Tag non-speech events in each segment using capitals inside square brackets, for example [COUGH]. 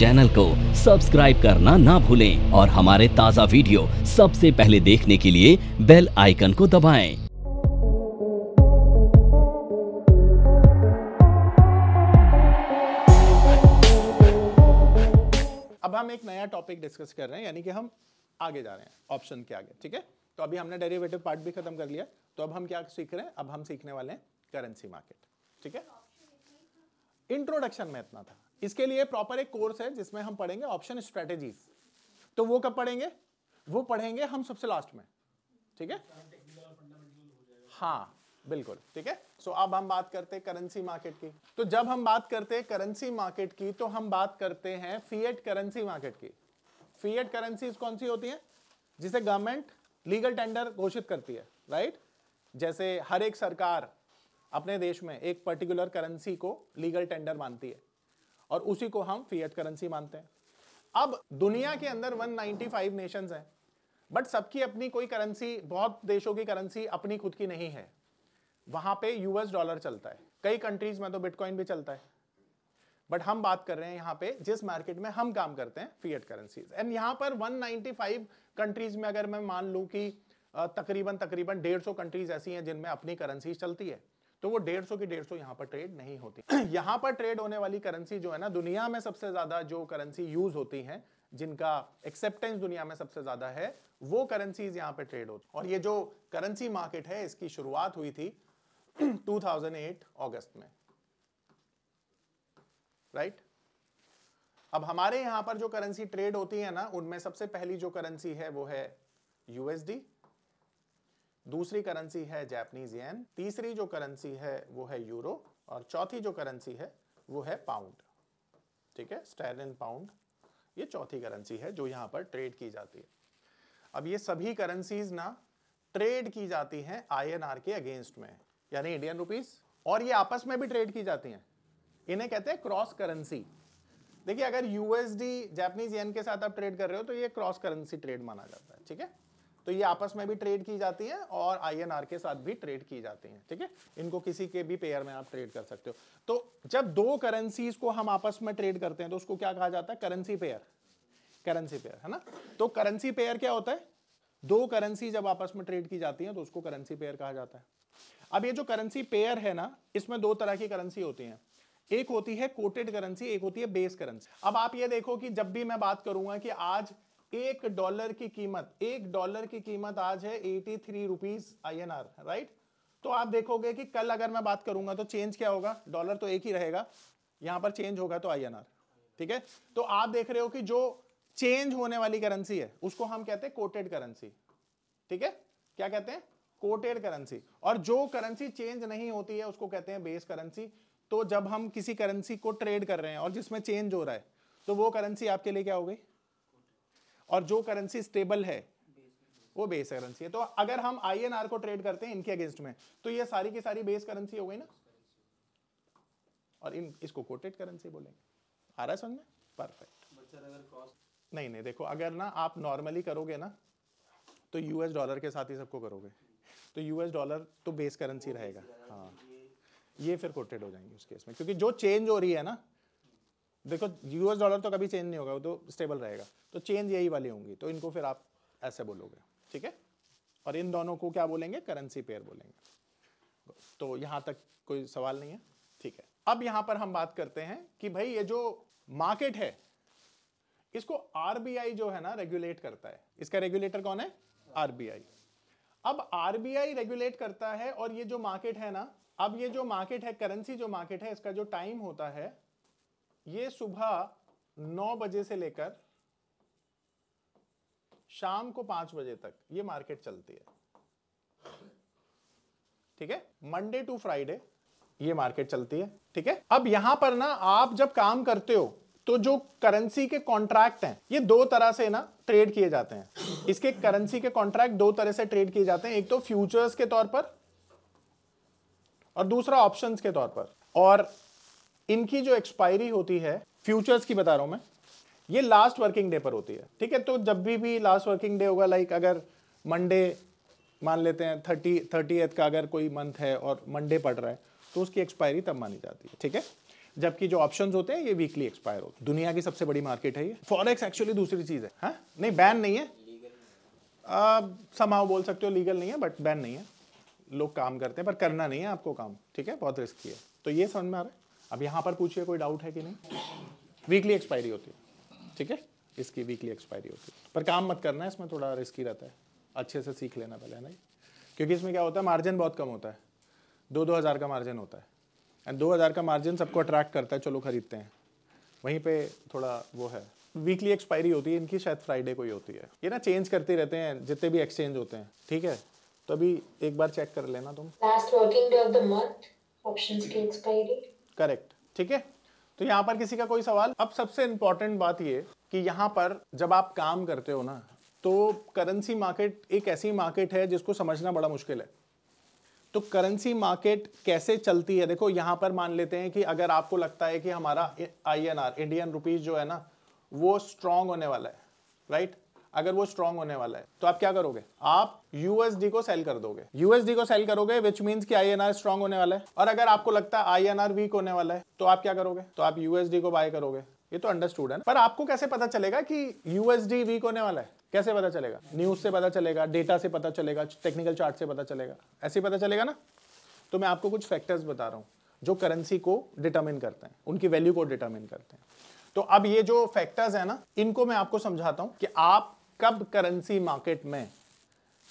Channel को subscribe करना ना भूलें और हमारे ताज़ा वीडियो सबसे पहले देखने के लिए बेल आइकन को दबाएं। अब हम एक नया टॉपिक डिस्कस कर रहे हैं यानी कि हम आगे जा रहे हैं ऑप्शन के आगे ठीक है तो अभी हमने डेरिवेटिव पार्ट भी खत्म कर लिया तो अब हम क्या सीख रहे हैं अब हम सीखने वाले हैं करेंसी मार्केट ठीक है इंट्रोडक्शन में इतना था इसके लिए प्रॉपर एक कोर्स है जिसमें हम पढ़ेंगे ऑप्शन स्ट्रेटेजीज तो वो कब पढ़ेंगे वो पढ़ेंगे हम सबसे लास्ट में ठीक है हाँ बिल्कुल ठीक है सो अब हम बात करते हैं करेंसी मार्केट की तो जब हम बात करते हैं करेंसी मार्केट की तो हम बात करते हैं फीएट करेंसी मार्केट की फीएट करेंसी कौन सी होती है जिसे गवर्नमेंट लीगल टेंडर घोषित करती है राइट जैसे हर एक सरकार अपने देश में एक पर्टिकुलर करेंसी को लीगल टेंडर मानती है और उसी को हम फियट करेंसी मानते हैं अब दुनिया के अंदर 195 नेशंस हैं बट सबकी अपनी कोई करेंसी बहुत देशों की करेंसी अपनी खुद की नहीं है वहां पे यूएस डॉलर चलता है कई कंट्रीज में तो बिटकॉइन भी चलता है बट हम बात कर रहे हैं यहाँ पे जिस मार्केट में हम काम करते हैं फियट करेंसीज एंड यहाँ पर 195 कंट्रीज में अगर मैं मान लू कि तकरीबन तकरीबन डेढ़ सौ कंट्रीज ऐसी हैं जिनमें अपनी करेंसीज चलती है तो वो डेढ़ सौ की डेढ़ सौ यहाँ पर ट्रेड नहीं होती [CLEARS THROAT] यहाँ पर ट्रेड होने वाली करेंसी जो है ना दुनिया में सबसे ज्यादा जो करेंसी यूज होती है जिनका एक्सेप्टेंस दुनिया में सबसे ज्यादा है वो करेंसीज यहाँ पे ट्रेड होती और ये जो करेंसी मार्केट है इसकी शुरुआत हुई थी 2008 [CLEARS THROAT] अगस्त में राइट right? अब हमारे यहां पर जो करेंसी ट्रेड होती है ना उनमें सबसे पहली जो करेंसी है वो है यूएसडी दूसरी करेंसी है जैपनीज येन तीसरी जो करेंसी है वो है यूरो और चौथी जो करेंसी है वो है पाउंड ठीक है स्टेर पाउंड ये चौथी करेंसी है जो यहाँ पर ट्रेड की जाती है अब ये सभी करेंसीज ना ट्रेड की जाती हैं आईएनआर के अगेंस्ट में यानी इंडियन रुपीस और ये आपस में भी ट्रेड की जाती हैं इन्हें कहते हैं क्रॉस करेंसी देखिए अगर यूएसडी जापानीज येन के साथ आप ट्रेड कर रहे हो तो ये क्रॉस करेंसी ट्रेड माना जाता है ठीक है तो ये आपस में भी ट्रेड की जाती है और आईएनआर के साथ भी ट्रेड की जाती है ठीक है इनको किसी के भी पेयर में आप ट्रेड कर सकते हो तो जब दो करेंसीज को हम आपस में ट्रेड करते हैं तो उसको क्या कहा जाता है करेंसी पेयर करेंसी पेयर है ना तो करेंसी पेयर क्या होता है दो करेंसी जब आपस में ट्रेड की जाती है तो उसको करेंसी पेयर कहा जाता है अब ये जो करेंसी पेयर है ना इसमें दो तरह की करेंसी होती है एक होती है कोटेड करेंसी एक होती है बेस करेंसी अब आप ये देखो कि जब भी मैं बात करूंगा कि आज एक डॉलर की कीमत एक डॉलर की कीमत आज है eighty three rupees I N R right तो आप देखोगे कि कल अगर मैं बात करूंगा तो चेंज क्या होगा डॉलर तो एक ही रहेगा यहां पर चेंज होगा तो आई एन आर ठीक है तो आप देख रहे हो कि जो चेंज होने वाली करेंसी है उसको हम कहते हैं कोटेड करेंसी ठीक है क्या कहते हैं कोटेड करेंसी और जो करेंसी चेंज नहीं होती है उसको कहते हैं बेस करेंसी तो जब हम किसी करेंसी को ट्रेड कर रहे हैं और जिसमें चेंज हो रहा है तो वो करेंसी आपके लिए क्या हो गई और जो करेंसी स्टेबल है वो बेस करेंसी है तो अगर हम आई को ट्रेड करते हैं इनके अगेंस्ट में तो ये सारी की सारी बेस करेंसी हो गई ना और इन इसको कोटेड करेंसी बोलेंगे आ रहा है समझ में परफेक्ट नहीं नहीं देखो अगर ना आप नॉर्मली करोगे ना तो यूएस डॉलर के साथ ही सबको करोगे तो यूएस डॉलर तो बेस करेंसी रहेगा हाँ ये फिर कोटेड हो जाएंगे उस केस में क्योंकि जो चेंज हो रही है ना देखो यूएस डॉलर तो कभी चेंज नहीं होगा वो तो स्टेबल रहेगा तो चेंज यही वाली होंगी तो इनको फिर आप ऐसे बोलोगे ठीक है और इन दोनों को क्या बोलेंगे करेंसी पेयर बोलेंगे तो यहाँ तक कोई सवाल नहीं है ठीक है अब यहाँ पर हम बात करते हैं कि भाई ये जो मार्केट है इसको आरबीआई जो है ना रेगुलेट करता है इसका रेगुलेटर कौन है आरबीआई अब आरबीआई रेगुलेट करता है और ये जो मार्केट है ना अब ये जो मार्केट है करेंसी जो मार्केट है इसका जो टाइम होता है ये सुबह नौ बजे से लेकर शाम को पांच बजे तक ये मार्केट चलती है ठीक है मंडे टू फ्राइडे ये मार्केट चलती है ठीक है अब यहां पर ना आप जब काम करते हो तो जो करेंसी के कॉन्ट्रैक्ट हैं ये दो तरह से ना ट्रेड किए जाते हैं इसके करेंसी के कॉन्ट्रैक्ट दो तरह से ट्रेड किए जाते हैं एक तो फ्यूचर्स के तौर पर और दूसरा ऑप्शंस के तौर पर और इनकी जो एक्सपायरी होती है फ्यूचर्स की बता रहा हूं मैं ये लास्ट वर्किंग डे पर होती है ठीक है तो जब भी भी लास्ट वर्किंग डे होगा लाइक अगर मंडे मान लेते हैं थर्टी थर्टी का अगर कोई मंथ है और मंडे पड़ रहा है तो उसकी एक्सपायरी तब मानी जाती है ठीक है जबकि जो ऑप्शन होते हैं ये वीकली एक्सपायर होते हैं दुनिया की सबसे बड़ी मार्केट है ये फॉरेक्स एक्चुअली दूसरी चीज़ है हा? नहीं बैन नहीं है समाव बोल सकते हो लीगल नहीं है बट बैन नहीं है लोग काम करते हैं पर करना नहीं है आपको काम ठीक है बहुत रिस्की है तो ये समझ में आ रहा है अब यहाँ पर पूछिए कोई डाउट है कि नहीं वीकली एक्सपायरी होती है ठीक है इसकी वीकली एक्सपायरी होती है पर काम मत करना है इसमें थोड़ा रिस्की रहता है अच्छे से सीख लेना पहले है ना क्योंकि इसमें क्या होता है मार्जिन बहुत कम होता है दो दो हज़ार का मार्जिन होता है एंड दो हज़ार का मार्जिन सबको अट्रैक्ट करता है चलो खरीदते हैं वहीं पे थोड़ा वो है वीकली एक्सपायरी होती है इनकी शायद फ्राइडे को ही होती है ये ना चेंज करते रहते हैं जितने भी एक्सचेंज होते हैं ठीक है तो अभी एक बार चेक कर लेना तुम last working day of the month options की एक्सपायरी करेक्ट ठीक है तो यहाँ पर किसी का कोई सवाल अब सबसे इंपॉर्टेंट बात ये कि यहाँ पर जब आप काम करते हो ना तो करेंसी मार्केट एक ऐसी मार्केट है जिसको समझना बड़ा मुश्किल है तो करेंसी मार्केट कैसे चलती है देखो यहां पर मान लेते हैं कि अगर आपको लगता है कि हमारा I N R Indian rupees जो है ना वो स्ट्रांग होने वाला है राइट अगर वो स्ट्रांग होने वाला है तो आप क्या करोगे आप यूएसडी को सेल कर दोगे यूएसडी को सेल करोगे विच मीन्स कि आईएनआर स्ट्रांग होने वाला है और अगर आपको लगता है आईएनआर वीक होने वाला है तो आप क्या करोगे तो आप यूएसडी को बाय करोगे ये तो अंडरस्टूड है पर आपको कैसे पता चलेगा कि यूएसडी वीक होने वाला है कैसे पता चलेगा न्यूज से पता चलेगा डेटा से पता चलेगा टेक्निकल चार्ट से पता चलेगा ऐसे पता चलेगा ना तो मैं आपको कुछ फैक्टर्स बता रहा हूँ जो करेंसी को डिटर्मिन करते हैं उनकी वैल्यू को डिटर्मिन करते हैं तो अब ये जो फैक्टर्स है ना इनको मैं आपको समझाता हूँ कि आप कब करेंसी मार्केट में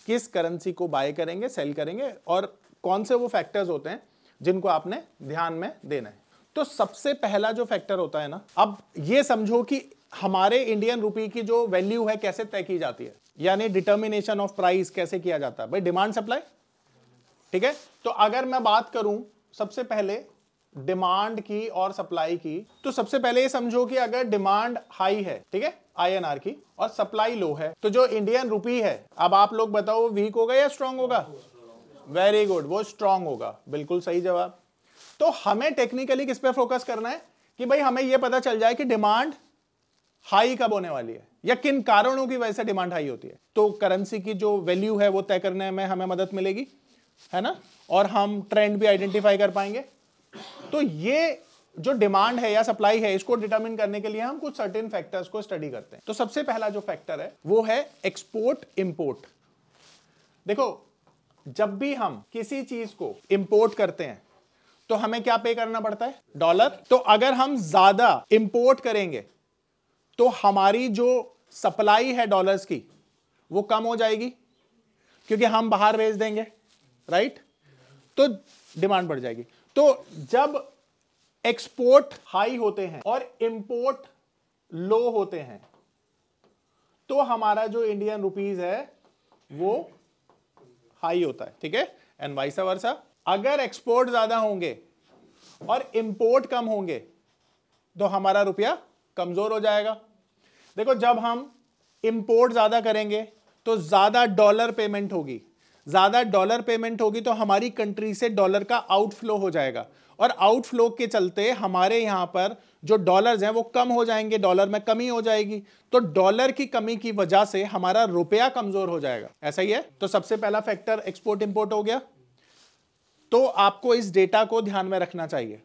किस करेंसी को बाय करेंगे सेल करेंगे और कौन से वो फैक्टर्स होते हैं जिनको आपने ध्यान में देना है तो सबसे पहला जो फैक्टर होता है ना अब ये समझो कि हमारे इंडियन रुपी की जो वैल्यू है कैसे तय की जाती है यानी डिटर्मिनेशन ऑफ प्राइस कैसे किया जाता है भाई डिमांड सप्लाई ठीक है तो अगर मैं बात करूं सबसे पहले डिमांड की और सप्लाई की तो सबसे पहले ये समझो कि अगर डिमांड हाई है ठीक है आईएनआर की और सप्लाई लो है तो जो इंडियन रुपी है अब आप लोग बताओ वीक होगा या स्ट्रांग होगा वेरी गुड वो स्ट्रांग होगा बिल्कुल सही जवाब तो हमें टेक्निकली किस पे फोकस करना है कि भाई हमें यह पता चल जाए कि डिमांड हाई कब होने वाली है या किन कारणों की वजह से डिमांड हाई होती है तो करेंसी की जो वैल्यू है वो तय करने में हमें मदद मिलेगी है ना और हम ट्रेंड भी आइडेंटिफाई कर पाएंगे तो ये जो डिमांड है या सप्लाई है इसको डिटरमिन करने के लिए हम कुछ सर्टेन फैक्टर्स को स्टडी करते हैं तो सबसे पहला जो फैक्टर है वो है एक्सपोर्ट इंपोर्ट देखो जब भी हम किसी चीज को इंपोर्ट करते हैं तो हमें क्या पे करना पड़ता है डॉलर तो अगर हम ज्यादा इंपोर्ट करेंगे तो हमारी जो सप्लाई है डॉलर्स की वो कम हो जाएगी क्योंकि हम बाहर भेज देंगे राइट तो डिमांड बढ़ जाएगी तो जब एक्सपोर्ट हाई होते हैं और इंपोर्ट लो होते हैं तो हमारा जो इंडियन रुपीज है वो हाई होता है ठीक है एंड वाइस वर्षा अगर एक्सपोर्ट ज्यादा होंगे और इंपोर्ट कम होंगे तो हमारा रुपया कमजोर हो जाएगा देखो जब हम इंपोर्ट ज्यादा करेंगे तो ज्यादा डॉलर पेमेंट होगी ज़्यादा डॉलर पेमेंट होगी तो हमारी कंट्री से डॉलर का आउटफ्लो हो जाएगा और आउटफ्लो के चलते हमारे यहाँ पर जो डॉलर्स हैं वो कम हो जाएंगे डॉलर में कमी हो जाएगी तो डॉलर की कमी की वजह से हमारा रुपया कमज़ोर हो जाएगा ऐसा ही है तो सबसे पहला फैक्टर एक्सपोर्ट इम्पोर्ट हो गया तो आपको इस डेटा को ध्यान में रखना चाहिए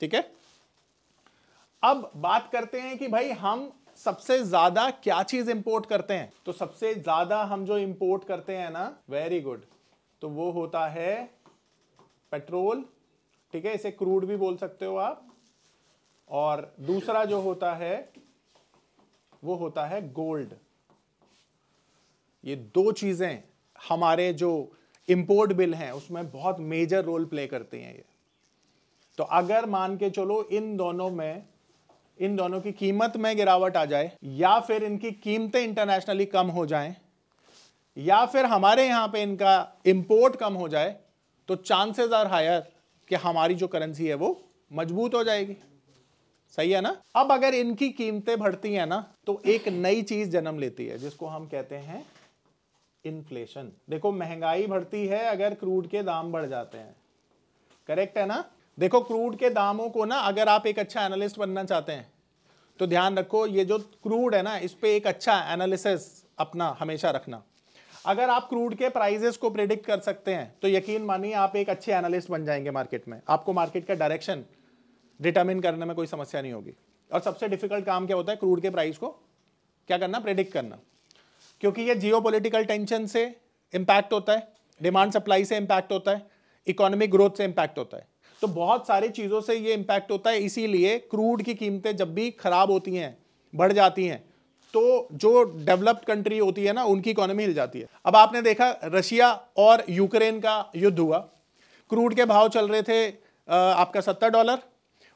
ठीक है अब बात करते हैं कि भाई हम सबसे ज्यादा क्या चीज इंपोर्ट करते हैं तो सबसे ज्यादा हम जो इंपोर्ट करते हैं ना वेरी गुड तो वो होता है पेट्रोल ठीक है इसे क्रूड भी बोल सकते हो आप और दूसरा जो होता है वो होता है गोल्ड ये दो चीजें हमारे जो इंपोर्ट बिल हैं उसमें बहुत मेजर रोल प्ले करती हैं ये तो अगर मान के चलो इन दोनों में इन दोनों की कीमत में गिरावट आ जाए या फिर इनकी कीमतें इंटरनेशनली कम हो जाएं या फिर हमारे यहाँ पे इनका इंपोर्ट कम हो जाए तो चांसेस आर हायर कि हमारी जो करेंसी है वो मजबूत हो जाएगी सही है ना अब अगर इनकी कीमतें बढ़ती हैं ना तो एक नई चीज जन्म लेती है जिसको हम कहते हैं इन्फ्लेशन देखो महंगाई बढ़ती है अगर क्रूड के दाम बढ़ जाते हैं करेक्ट है ना देखो क्रूड के दामों को ना अगर आप एक अच्छा एनालिस्ट बनना चाहते हैं तो ध्यान रखो ये जो क्रूड है ना इस पर एक अच्छा एनालिसिस अपना हमेशा रखना अगर आप क्रूड के प्राइजेस को प्रिडिक्ट कर सकते हैं तो यकीन मानिए आप एक अच्छे एनालिस्ट बन जाएंगे मार्केट में आपको मार्केट का डायरेक्शन डिटर्मिन करने में कोई समस्या नहीं होगी और सबसे डिफिकल्ट काम क्या होता है क्रूड के प्राइस को क्या करना प्रिडिक्ट करना क्योंकि ये जियो टेंशन से इम्पैक्ट होता है डिमांड सप्लाई से इम्पैक्ट होता है इकोनॉमिक ग्रोथ से इम्पैक्ट होता है तो बहुत सारी चीज़ों से ये इम्पैक्ट होता है इसीलिए क्रूड की कीमतें जब भी ख़राब होती हैं बढ़ जाती हैं तो जो डेवलप्ड कंट्री होती है ना उनकी इकोनॉमी हिल जाती है अब आपने देखा रशिया और यूक्रेन का युद्ध हुआ क्रूड के भाव चल रहे थे आपका सत्तर डॉलर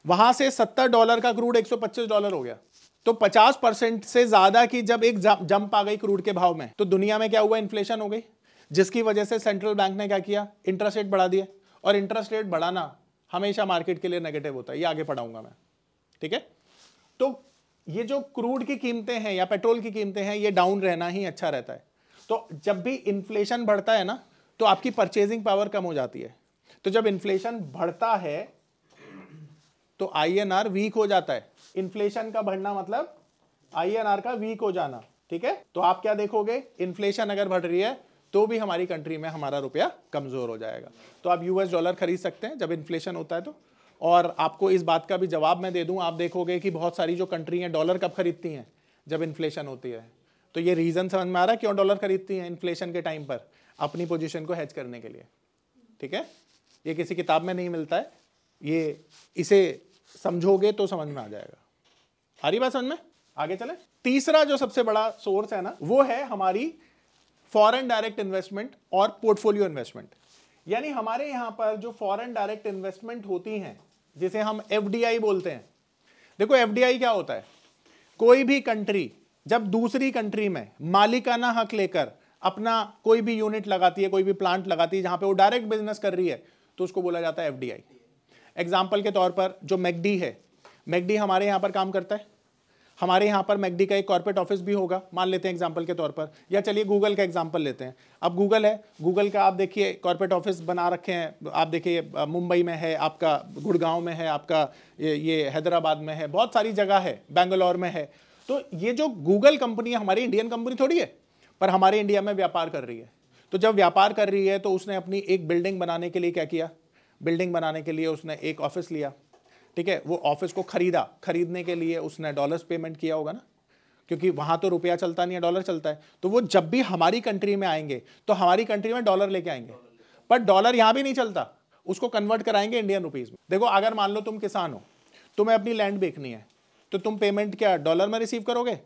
वहां से सत्तर डॉलर का क्रूड एक डॉलर हो गया तो 50 परसेंट से ज्यादा की जब एक जंप आ गई क्रूड के भाव में तो दुनिया में क्या हुआ इन्फ्लेशन हो गई जिसकी वजह से सेंट्रल बैंक ने क्या किया इंटरेस्ट रेट बढ़ा दिया और इंटरेस्ट रेट बढ़ाना हमेशा मार्केट के लिए नेगेटिव होता है ये आगे पढ़ाऊंगा मैं ठीक है तो ये जो क्रूड की कीमतें हैं या पेट्रोल की कीमतें हैं ये डाउन रहना ही अच्छा रहता है तो जब भी इन्फ्लेशन बढ़ता है ना तो आपकी परचेजिंग पावर कम हो जाती है तो जब इन्फ्लेशन बढ़ता है तो आई वीक हो जाता है इन्फ्लेशन का बढ़ना मतलब आई का वीक हो जाना ठीक है तो आप क्या देखोगे इन्फ्लेशन अगर बढ़ रही है तो भी हमारी कंट्री में हमारा रुपया कमज़ोर हो जाएगा तो आप यूएस डॉलर खरीद सकते हैं जब इन्फ्लेशन होता है तो और आपको इस बात का भी जवाब मैं दे दूं आप देखोगे कि बहुत सारी जो कंट्री हैं डॉलर कब खरीदती हैं जब इन्फ्लेशन होती है तो ये रीज़न समझ में आ रहा है क्यों डॉलर खरीदती हैं इन्फ्लेशन के टाइम पर अपनी पोजिशन को हैच करने के लिए ठीक है ये किसी किताब में नहीं मिलता है ये इसे समझोगे तो समझ में आ जाएगा आ रही बात समझ में आगे चले तीसरा जो सबसे बड़ा सोर्स है ना वो है हमारी फॉरेन डायरेक्ट इन्वेस्टमेंट और पोर्टफोलियो इन्वेस्टमेंट यानी हमारे यहाँ पर जो फॉरेन डायरेक्ट इन्वेस्टमेंट होती हैं जिसे हम एफ बोलते हैं देखो एफ क्या होता है कोई भी कंट्री जब दूसरी कंट्री में मालिकाना हक लेकर अपना कोई भी यूनिट लगाती है कोई भी प्लांट लगाती है जहाँ पे वो डायरेक्ट बिजनेस कर रही है तो उसको बोला जाता है एफ एग्जाम्पल के तौर पर जो मैगडी है मैगडी हमारे यहाँ पर काम करता है हमारे यहाँ पर मैगडी का एक कॉर्पोरेट ऑफिस भी होगा मान लेते हैं एग्जाम्पल के तौर पर या चलिए गूगल का एग्जाम्पल लेते हैं अब गूगल है गूगल का आप देखिए कॉर्पोरेट ऑफिस बना रखे हैं आप देखिए मुंबई में है आपका गुड़गांव में है आपका ये, ये हैदराबाद में है बहुत सारी जगह है बेंगलोर में है तो ये जो गूगल कंपनी है हमारी इंडियन कंपनी थोड़ी है पर हमारे इंडिया में व्यापार कर रही है तो जब व्यापार कर रही है तो उसने अपनी एक बिल्डिंग बनाने के लिए क्या किया बिल्डिंग बनाने के लिए उसने एक ऑफिस लिया ठीक है वो ऑफिस को खरीदा खरीदने के लिए उसने डॉलर्स पेमेंट किया होगा ना क्योंकि वहाँ तो रुपया चलता नहीं है डॉलर चलता है तो वो जब भी हमारी कंट्री में आएंगे तो हमारी कंट्री में डॉलर लेके आएंगे पर डॉलर यहाँ भी नहीं चलता उसको कन्वर्ट कराएंगे इंडियन रुपीज़ में देखो अगर मान लो तुम किसान हो तुम्हें अपनी लैंड बेचनी है तो तुम पेमेंट क्या डॉलर में रिसीव करोगे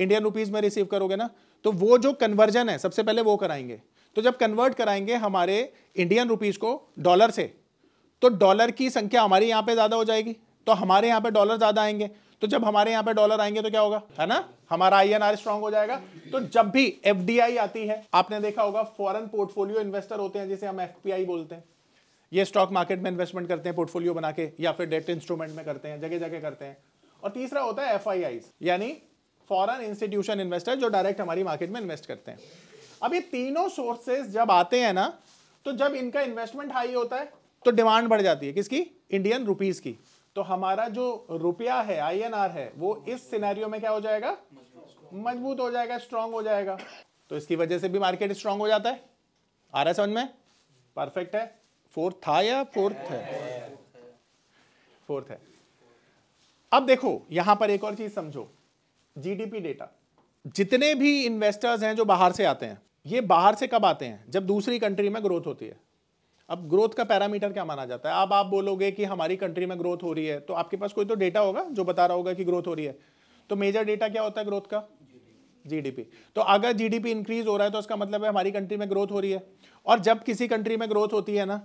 इंडियन रुपीज़ में रिसीव करोगे ना तो वो जो कन्वर्जन है सबसे पहले वो कराएंगे तो जब कन्वर्ट कराएंगे हमारे इंडियन रुपीज़ को डॉलर से तो डॉलर की संख्या हमारे यहाँ पे ज़्यादा हो जाएगी तो हमारे यहाँ पे डॉलर ज़्यादा आएंगे तो जब हमारे यहाँ पे डॉलर आएंगे तो क्या होगा है ना हमारा आई एन आर स्ट्रांग हो जाएगा तो जब भी एफ आती है आपने देखा होगा फॉरन पोर्टफोलियो इन्वेस्टर होते हैं जिसे हम एफ बोलते हैं ये स्टॉक मार्केट में इन्वेस्टमेंट करते हैं पोर्टफोलियो बना के या फिर डेट इंस्ट्रूमेंट में करते हैं जगह जगह करते हैं और तीसरा होता है एफ यानी फॉरन इंस्टीट्यूशन इन्वेस्टर जो डायरेक्ट हमारी मार्केट में इन्वेस्ट करते हैं अब ये तीनों सोर्सेज जब आते हैं ना तो जब इनका इन्वेस्टमेंट हाई होता है तो डिमांड बढ़ जाती है किसकी इंडियन रुपीज की तो हमारा जो रुपया है आईएनआर है वो इस सिनेरियो में क्या हो जाएगा मजबूत हो जाएगा स्ट्रांग हो जाएगा तो इसकी वजह से भी मार्केट स्ट्रांग हो जाता है आ रहा है समझ में परफेक्ट है फोर्थ था या फोर्थ है फोर्थ है अब देखो यहां पर एक और चीज समझो जीडीपी डेटा जितने भी इन्वेस्टर्स हैं जो बाहर से आते हैं ये बाहर से कब आते हैं जब दूसरी कंट्री में ग्रोथ होती है अब ग्रोथ का पैरामीटर क्या माना जाता है अब आप बोलोगे कि हमारी कंट्री में ग्रोथ हो रही है तो आपके पास कोई तो डेटा होगा जो बता रहा होगा कि ग्रोथ हो रही है तो मेजर डेटा क्या होता है ग्रोथ का जीडीपी तो अगर जीडीपी इंक्रीज हो रहा है तो उसका मतलब है हमारी कंट्री में ग्रोथ हो रही है और जब किसी कंट्री में ग्रोथ होती है ना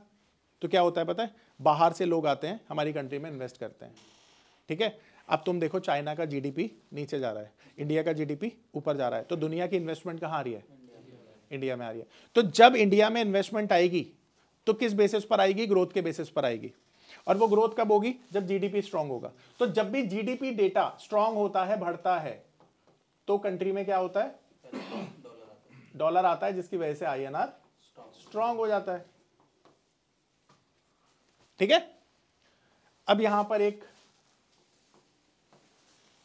तो क्या होता है पता है बाहर से लोग आते हैं हमारी कंट्री में इन्वेस्ट करते हैं ठीक है अब तुम देखो चाइना का जीडीपी नीचे जा रहा है इंडिया का जीडीपी ऊपर जा रहा है तो दुनिया की इन्वेस्टमेंट कहाँ आ रही है इंडिया में आ रही है तो जब इंडिया में इन्वेस्टमेंट आएगी तो किस बेसिस पर आएगी ग्रोथ के बेसिस पर आएगी और वो ग्रोथ कब होगी जब जीडीपी स्ट्रांग होगा तो जब भी जीडीपी डेटा स्ट्रांग होता है बढ़ता है तो कंट्री में क्या होता है डॉलर आता है जिसकी वजह से आई एन आर स्ट्रांग हो जाता है ठीक है अब यहां पर एक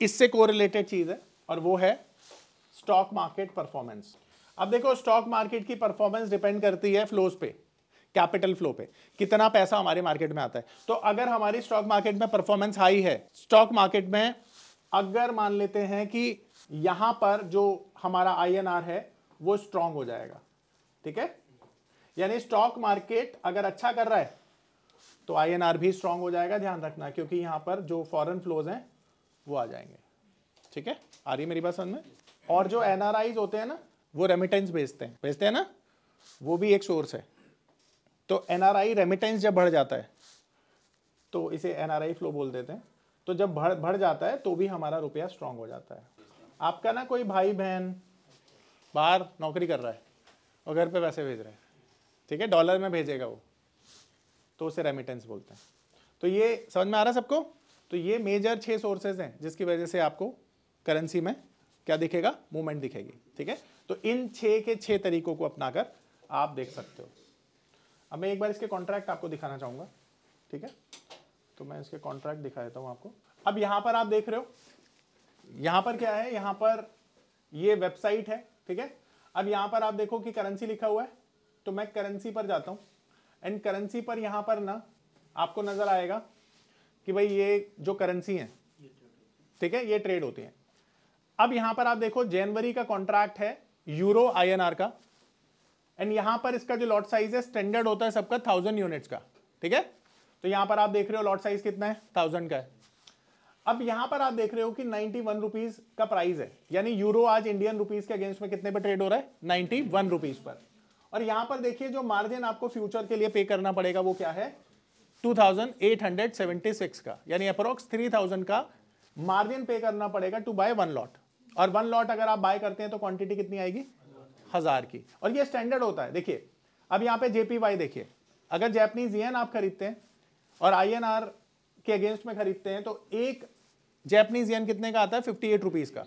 इससे कोरिलेटेड चीज है और वो है स्टॉक मार्केट परफॉर्मेंस अब देखो स्टॉक मार्केट की परफॉर्मेंस डिपेंड करती है फ्लोज पे कैपिटल फ्लो पे कितना पैसा हमारे मार्केट में आता है तो अगर हमारी स्टॉक मार्केट में परफॉर्मेंस हाई है स्टॉक मार्केट में अगर मान लेते हैं कि यहां पर जो हमारा आईएनआर है वो स्ट्रांग हो जाएगा ठीक है यानी स्टॉक मार्केट अगर अच्छा कर रहा है तो आईएनआर भी स्ट्रांग हो जाएगा ध्यान रखना क्योंकि यहां पर जो फॉरेन फ्लोज हैं वो आ जाएंगे ठीक है आ रही है मेरी बात समझ में और जो एनआरआईज होते हैं ना वो रेमिटेंस भेजते हैं भेजते हैं ना वो भी एक सोर्स है तो एनआरआई रेमिटेंस जब बढ़ जाता है तो इसे एनआरआई फ्लो बोल देते हैं तो जब बढ़ बढ़ जाता है तो भी हमारा रुपया स्ट्रांग हो जाता है आपका ना कोई भाई बहन बाहर नौकरी कर रहा है और घर पे पैसे भेज रहे हैं ठीक है डॉलर में भेजेगा वो तो उसे रेमिटेंस बोलते हैं तो ये समझ में आ रहा है सबको तो ये मेजर छः सोर्सेज हैं जिसकी वजह से आपको करेंसी में क्या दिखेगा मूवमेंट दिखेगी ठीक है तो इन छः के छः तरीकों को अपनाकर आप देख सकते हो अब मैं एक बार इसके कॉन्ट्रैक्ट आपको दिखाना चाहूंगा ठीक है तो मैं इसके कॉन्ट्रैक्ट दिखा देता हूँ आपको अब यहाँ पर आप देख रहे हो यहाँ पर क्या है यहाँ पर ये वेबसाइट है ठीक है अब यहाँ पर आप देखो कि करेंसी लिखा हुआ है तो मैं करेंसी पर जाता हूँ एंड करेंसी पर यहाँ पर ना आपको नज़र आएगा कि भाई ये जो करेंसी है ठीक है ये ट्रेड होती है अब यहाँ पर आप देखो जनवरी का कॉन्ट्रैक्ट है यूरो आईएनआर का एंड यहां पर इसका जो लॉट साइज है स्टैंडर्ड होता है सबका थाउजेंड यूनिट्स का ठीक है तो यहां पर आप देख रहे हो लॉट साइज कितना है थाउजेंड का है अब यहां पर आप देख रहे हो कि नाइनटी वन रुपीज का प्राइस है यानी यूरो आज इंडियन रुपीज के अगेंस्ट में कितने पर ट्रेड हो रहा है नाइनटी वन रुपीज पर और यहां पर देखिए जो मार्जिन आपको फ्यूचर के लिए पे करना पड़ेगा वो क्या है two thousand eight hundred seventy six का यानी अप्रोक्स थ्री थाउजेंड का मार्जिन पे करना पड़ेगा टू बाय वन लॉट और वन लॉट अगर आप बाय करते हैं तो क्वांटिटी कितनी आएगी हज़ार की और ये स्टैंडर्ड होता है देखिए अब यहाँ पे जेपीवाई देखिए अगर जैपनीज येन आप खरीदते हैं और आईएनआर के अगेंस्ट में खरीदते हैं तो एक जैपनीज येन कितने का आता है फिफ्टी एट रुपीज़ का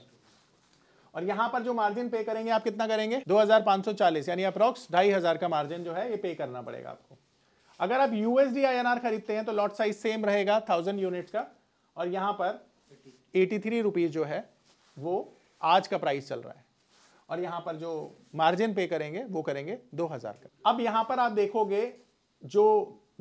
और यहाँ पर जो मार्जिन पे करेंगे आप कितना करेंगे चालीस यानी अप्रॉक्स ढाई हज़ार का मार्जिन जो है ये पे करना पड़ेगा आपको अगर आप यूएसडी आई खरीदते हैं तो लॉट साइज सेम रहेगा थाउजेंड यूनिट का और यहाँ पर एटी थ्री रुपीज़ जो है वो आज का प्राइस चल रहा है और यहां पर जो मार्जिन पे करेंगे वो करेंगे 2000 का अब यहां पर आप देखोगे जो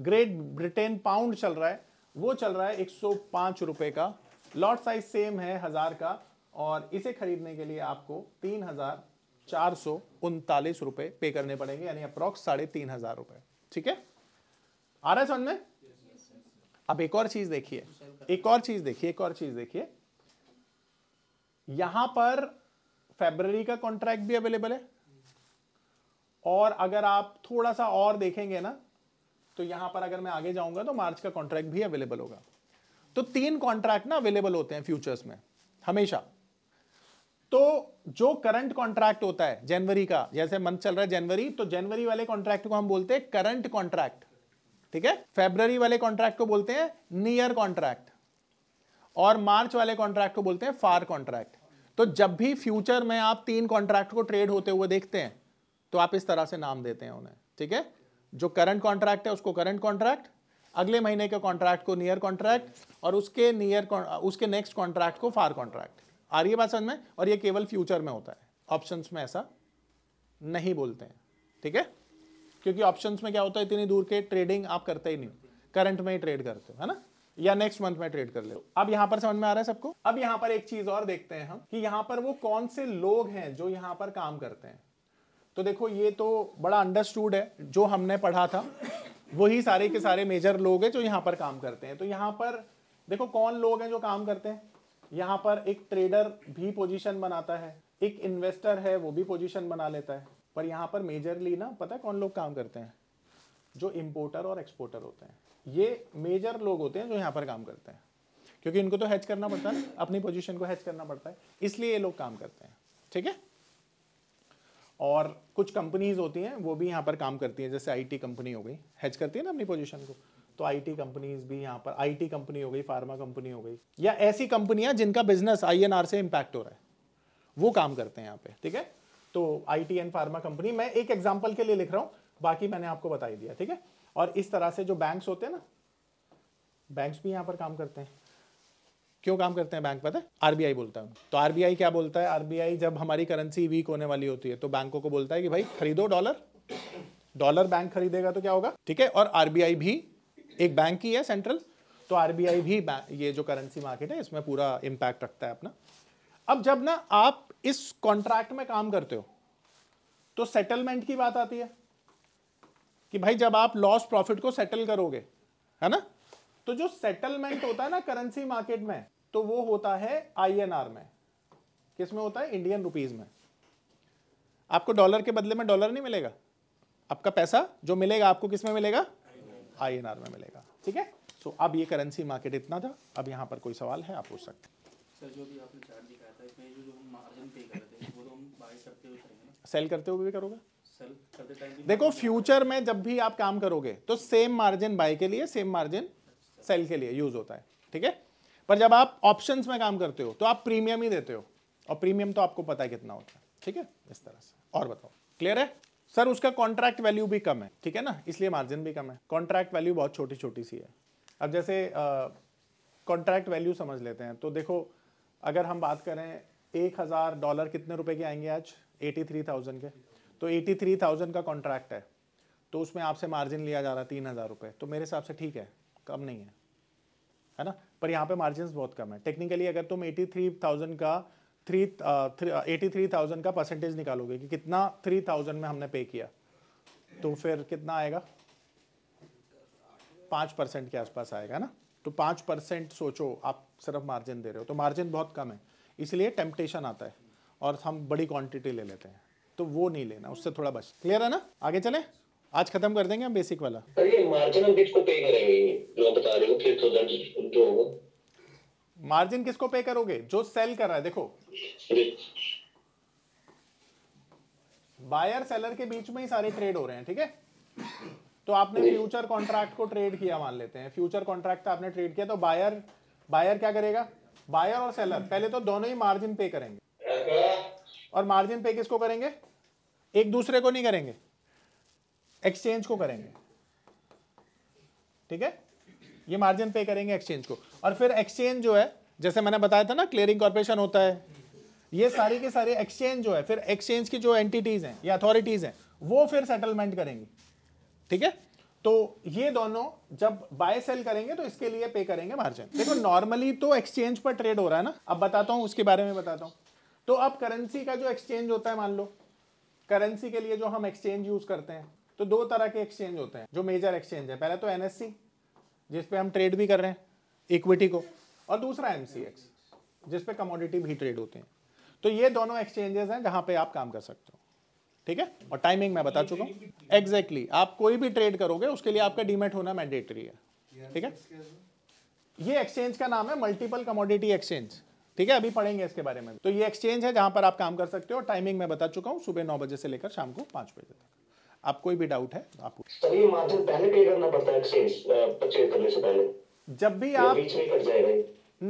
ग्रेट ब्रिटेन पाउंड चल रहा है वो चल रहा है पांच रुपए का लॉट साइज सेम है हज़ार का और इसे खरीदने के लिए आपको तीन हज़ार चार सौ उनतालीस रुपए पे करने पड़ेंगे यानी अप्रॉक्स साढ़े तीन हज़ार रुपए ठीक है आ रहा है समझ में अब एक और चीज़ देखिए एक और चीज़ देखिए एक और चीज़ देखिए यहां पर फेबररी का कॉन्ट्रैक्ट भी अवेलेबल है और अगर आप थोड़ा सा और देखेंगे ना तो यहां पर अगर मैं आगे जाऊंगा तो मार्च का कॉन्ट्रैक्ट भी अवेलेबल होगा तो तीन कॉन्ट्रैक्ट ना अवेलेबल होते हैं फ्यूचर्स में हमेशा तो जो करंट कॉन्ट्रैक्ट होता है जनवरी का जैसे मंथ चल रहा है जनवरी तो जनवरी वाले कॉन्ट्रैक्ट को हम बोलते हैं करंट कॉन्ट्रैक्ट ठीक है फेब्रवरी वाले कॉन्ट्रैक्ट को बोलते हैं नियर कॉन्ट्रैक्ट और मार्च वाले कॉन्ट्रैक्ट को बोलते हैं फार कॉन्ट्रैक्ट तो जब भी फ्यूचर में आप तीन कॉन्ट्रैक्ट को ट्रेड होते हुए देखते हैं तो आप इस तरह से नाम देते हैं उन्हें ठीक है जो करंट कॉन्ट्रैक्ट है उसको करंट कॉन्ट्रैक्ट अगले महीने के कॉन्ट्रैक्ट को नियर कॉन्ट्रैक्ट और उसके नियर उसके नेक्स्ट कॉन्ट्रैक्ट को फार कॉन्ट्रैक्ट आ रही है बात समझ में और ये केवल फ्यूचर में होता है ऑप्शंस में ऐसा नहीं बोलते हैं ठीक है क्योंकि ऑप्शंस में क्या होता है इतनी दूर के ट्रेडिंग आप करते ही नहीं करंट में ही ट्रेड करते हो है ना या नेक्स्ट मंथ में ट्रेड कर ले अब यहाँ पर समझ में आ रहा है सबको अब यहाँ पर एक चीज और देखते हैं हम कि यहाँ पर वो कौन से लोग हैं जो यहाँ पर काम करते हैं तो देखो ये तो बड़ा अंडरस्टूड है जो हमने पढ़ा था वही सारे के सारे मेजर लोग हैं जो यहाँ पर काम करते हैं तो यहाँ पर देखो कौन लोग हैं जो काम करते हैं यहाँ पर एक ट्रेडर भी पोजिशन बनाता है एक इन्वेस्टर है वो भी पोजिशन बना लेता है पर यहाँ पर मेजरली ना पता है कौन लोग काम करते हैं जो इम्पोर्टर और एक्सपोर्टर होते हैं ये मेजर लोग होते हैं जो यहाँ पर काम करते हैं क्योंकि इनको तो हैच करना पड़ता है अपनी पोजीशन को हैच करना पड़ता है इसलिए ये लोग काम करते हैं ठीक है और कुछ कंपनीज होती हैं वो भी यहाँ पर काम करती हैं जैसे आईटी कंपनी हो गई हैच करती है ना अपनी पोजीशन को तो आईटी कंपनीज भी यहाँ पर आईटी कंपनी हो गई फार्मा कंपनी हो गई या ऐसी कंपनियां जिनका बिजनेस आईएनआर से इम्पैक्ट हो रहा है वो काम करते हैं यहाँ पे ठीक है तो आई एंड फार्मा कंपनी मैं एक एग्जाम्पल के लिए लिख रहा हूँ बाकी मैंने आपको बताई दिया ठीक है और इस तरह से जो बैंक्स होते हैं ना बैंक्स भी यहाँ पर काम करते हैं क्यों काम करते हैं बैंक पता है आरबीआई बोलता है तो आरबीआई क्या बोलता है आरबीआई जब हमारी करेंसी वीक होने वाली होती है तो बैंकों को बोलता है कि भाई खरीदो डॉलर डॉलर बैंक खरीदेगा तो क्या होगा ठीक है और आरबीआई भी एक बैंक ही है सेंट्रल तो आरबीआई भी ये जो करेंसी मार्केट है इसमें पूरा इम्पैक्ट रखता है अपना अब जब ना आप इस कॉन्ट्रैक्ट में काम करते हो तो सेटलमेंट की बात आती है कि भाई जब आप लॉस प्रॉफिट को सेटल करोगे है ना तो जो सेटलमेंट होता है ना करेंसी मार्केट में तो वो होता है आईएनआर में किस में होता है इंडियन रुपीज में आपको डॉलर के बदले में डॉलर नहीं मिलेगा आपका पैसा जो मिलेगा आपको किस में मिलेगा आईएनआर में मिलेगा ठीक है सो अब ये करेंसी मार्केट इतना था अब यहाँ पर कोई सवाल है आप पूछ सकते हैं सेल तो करते हुए भी करोगे देखो फ्यूचर में जब भी आप काम करोगे तो सेम मार्जिन बाय के लिए सेम मार्जिन सेल के लिए यूज होता है ठीक है पर जब आप ऑप्शंस में काम करते हो तो आप प्रीमियम ही देते हो और प्रीमियम तो आपको पता है कितना होता है ठीक है इस तरह से और बताओ क्लियर है सर उसका कॉन्ट्रैक्ट वैल्यू भी कम है ठीक है ना इसलिए मार्जिन भी कम है कॉन्ट्रैक्ट वैल्यू बहुत छोटी छोटी सी है अब जैसे कॉन्ट्रैक्ट वैल्यू समझ लेते हैं तो देखो अगर हम बात करें एक हज़ार डॉलर कितने रुपए के आएंगे आज एटी थ्री थाउजेंड के तो एटी थ्री थाउजेंड का कॉन्ट्रैक्ट है तो उसमें आपसे मार्जिन लिया जा रहा है तीन हज़ार रुपये तो मेरे हिसाब से ठीक है कम नहीं है है ना पर यहाँ पे मार्जिन बहुत कम है टेक्निकली अगर तुम एटी थ्री थाउजेंड का थ्री एटी थ्री थाउजेंड का परसेंटेज निकालोगे कि कितना थ्री थाउजेंड में हमने पे किया तो फिर कितना आएगा पाँच परसेंट के आसपास आएगा ना तो पाँच परसेंट सोचो आप सिर्फ मार्जिन दे रहे हो तो मार्जिन बहुत कम है इसलिए टेम्पटेशन आता है और हम बड़ी क्वांटिटी ले लेते हैं तो वो नहीं लेना उससे थोड़ा बच क्लियर है ना आगे चले आज खत्म कर देंगे हम बेसिक वाला मार्जिन किसको पे करेंगे मार्जिन तो किसको पे करोगे जो सेल कर रहा है देखो बायर सेलर के बीच में ही सारे ट्रेड हो रहे हैं ठीक है तो आपने फ्यूचर कॉन्ट्रैक्ट को ट्रेड किया मान लेते हैं फ्यूचर कॉन्ट्रैक्ट आपने ट्रेड किया तो बायर बायर क्या करेगा बायर और सेलर पहले तो दोनों ही मार्जिन पे करेंगे और मार्जिन पे किसको करेंगे एक दूसरे को नहीं करेंगे एक्सचेंज को करेंगे ठीक है ये मार्जिन पे करेंगे एक्सचेंज को और फिर एक्सचेंज जो है जैसे मैंने बताया था ना क्लियरिंग कॉर्पोरेशन होता है ये सारी के सारे एक्सचेंज जो है फिर एक्सचेंज की जो एंटिटीज हैं या अथॉरिटीज हैं वो फिर सेटलमेंट करेंगी ठीक है तो ये दोनों जब बाय सेल करेंगे तो इसके लिए पे करेंगे मार्जिन देखो नॉर्मली तो एक्सचेंज पर ट्रेड हो रहा है ना अब बताता हूँ उसके बारे में बताता हूँ तो अब करेंसी का जो एक्सचेंज होता है मान लो करेंसी के लिए जो हम एक्सचेंज यूज करते हैं तो दो तरह के एक्सचेंज होते हैं जो मेजर एक्सचेंज है पहले तो एनएससी सी जिसपे हम ट्रेड भी कर रहे हैं इक्विटी को और दूसरा एमसीएक्स एक्स जिसपे कमोडिटी भी ट्रेड होते हैं तो ये दोनों एक्सचेंजेस हैं जहां पे आप काम कर सकते हो ठीक है और टाइमिंग मैं बता चुका हूँ एग्जैक्टली exactly, आप कोई भी ट्रेड करोगे उसके लिए आपका डीमेट होना मैंडेटरी है ठीक है ये एक्सचेंज का नाम है मल्टीपल कमोडिटी एक्सचेंज ठीक है अभी पढ़ेंगे इसके बारे में तो ये एक्सचेंज है जहां पर आप काम कर सकते हो टाइमिंग मैं बता चुका हूँ सुबह नौ बजे से लेकर शाम को पांच बजे तक आप कोई भी डाउट है आप पहले पे करना पड़ता है एक्सचेंज से पहले जब भी आप बीच में कट जाएगा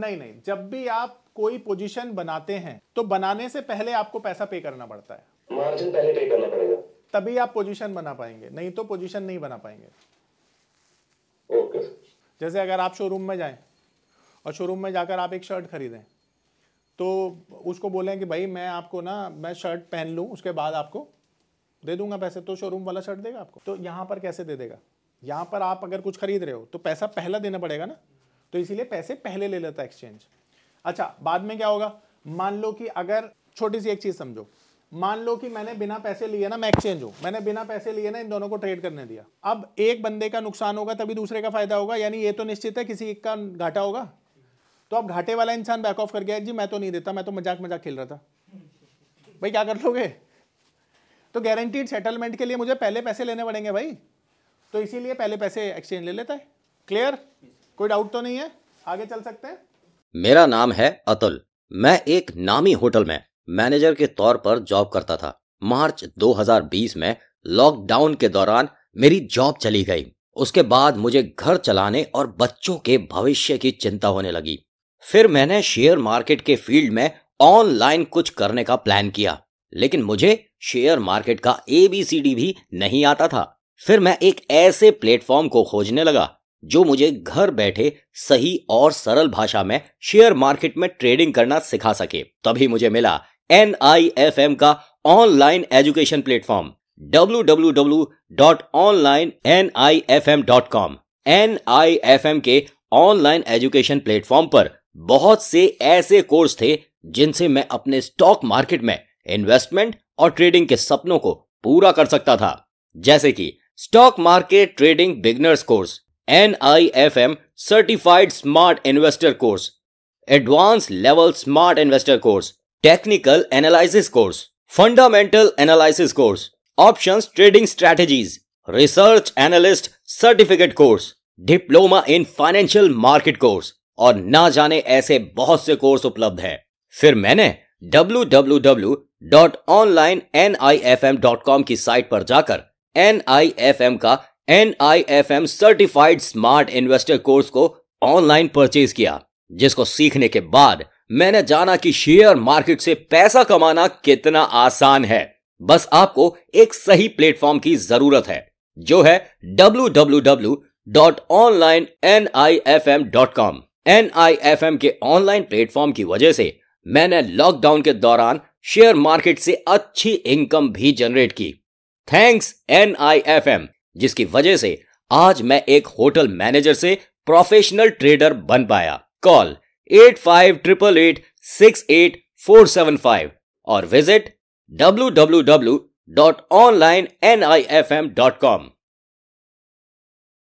नहीं नहीं जब भी आप कोई पोजीशन बनाते हैं तो बनाने से पहले आपको पैसा पे करना पड़ता है मार्जिन पहले पे करना पड़ेगा तभी आप पोजीशन बना पाएंगे नहीं तो पोजीशन नहीं बना पाएंगे ओके जैसे अगर आप शोरूम में जाएं और शोरूम में जाकर आप एक शर्ट खरीदें तो उसको बोले कि भाई मैं आपको ना मैं शर्ट पहन लूँ उसके बाद आपको दे दूंगा पैसे तो शोरूम वाला शर्ट देगा आपको तो यहाँ पर कैसे दे देगा यहाँ पर आप अगर कुछ खरीद रहे हो तो पैसा पहला देना पड़ेगा ना तो इसीलिए पैसे पहले ले लेता एक्सचेंज अच्छा बाद में क्या होगा मान लो कि अगर छोटी सी एक चीज़ समझो मान लो कि मैंने बिना पैसे लिए ना मैं एक्सचेंज हूँ मैंने बिना पैसे लिए ना इन दोनों को ट्रेड करने दिया अब एक बंदे का नुकसान होगा तभी दूसरे का फायदा होगा यानी ये तो निश्चित है किसी एक का घाटा होगा तो आप घाटे वाला इंसान बैक ऑफ कर गया जी मैं तो नहीं देता मैं तो मजाक मजाक खेल रहा था भाई क्या कर लोगे तो गारंटीड सेटलमेंट के लिए मुझे पहले पैसे लेने पड़ेंगे भाई तो इसीलिए पहले पैसे एक्सचेंज ले लेता है क्लियर कोई डाउट तो नहीं है आगे चल सकते हैं मेरा नाम है अतुल मैं एक नामी होटल में मैनेजर के तौर पर जॉब करता था मार्च 2020 में लॉकडाउन के दौरान मेरी जॉब चली गई उसके बाद मुझे घर चलाने और बच्चों के भविष्य की चिंता होने लगी फिर मैंने शेयर मार्केट के फील्ड में ऑनलाइन कुछ करने का प्लान किया लेकिन मुझे शेयर मार्केट का एबीसीडी भी नहीं आता था फिर मैं एक ऐसे प्लेटफॉर्म को खोजने लगा जो मुझे घर बैठे सही और सरल भाषा में शेयर मार्केट में ट्रेडिंग करना सिखा सके तभी मुझे मिला एन का online education platform www.onlinenifm.com M के ऑनलाइन एजुकेशन प्लेटफॉर्म पर बहुत से ऐसे कोर्स थे जिनसे मैं अपने स्टॉक मार्केट में इन्वेस्टमेंट और ट्रेडिंग के सपनों को पूरा कर सकता था जैसे कि stock market trading beginners course N certified smart investor course advance level smart investor course technical analysis course fundamental analysis course option trading strategies research analyst certificate course diploma in financial market course और ना जाने ऐसे बहुत से course उपलब्ध हैं। फिर मैंने www.onlineNIFM.com की साइट पर जाकर एम का N I F M certified smart investor course को ऑनलाइन परचेज किया जिसको सीखने के बाद मैंने जाना कि शेयर मार्केट से पैसा कमाना कितना आसान है बस आपको एक सही प्लेटफॉर्म की जरूरत है जो है www.onlineNIFM.com एन के ऑनलाइन प्लेटफॉर्म की वजह से मैंने लॉकडाउन के दौरान शेयर मार्केट से अच्छी इनकम भी जनरेट की थैंक्स एन जिसकी वजह से आज मैं एक होटल मैनेजर से प्रोफेशनल ट्रेडर बन पाया call eight five triple eight six eight four seven five और visit W W W dot online N I F M dot com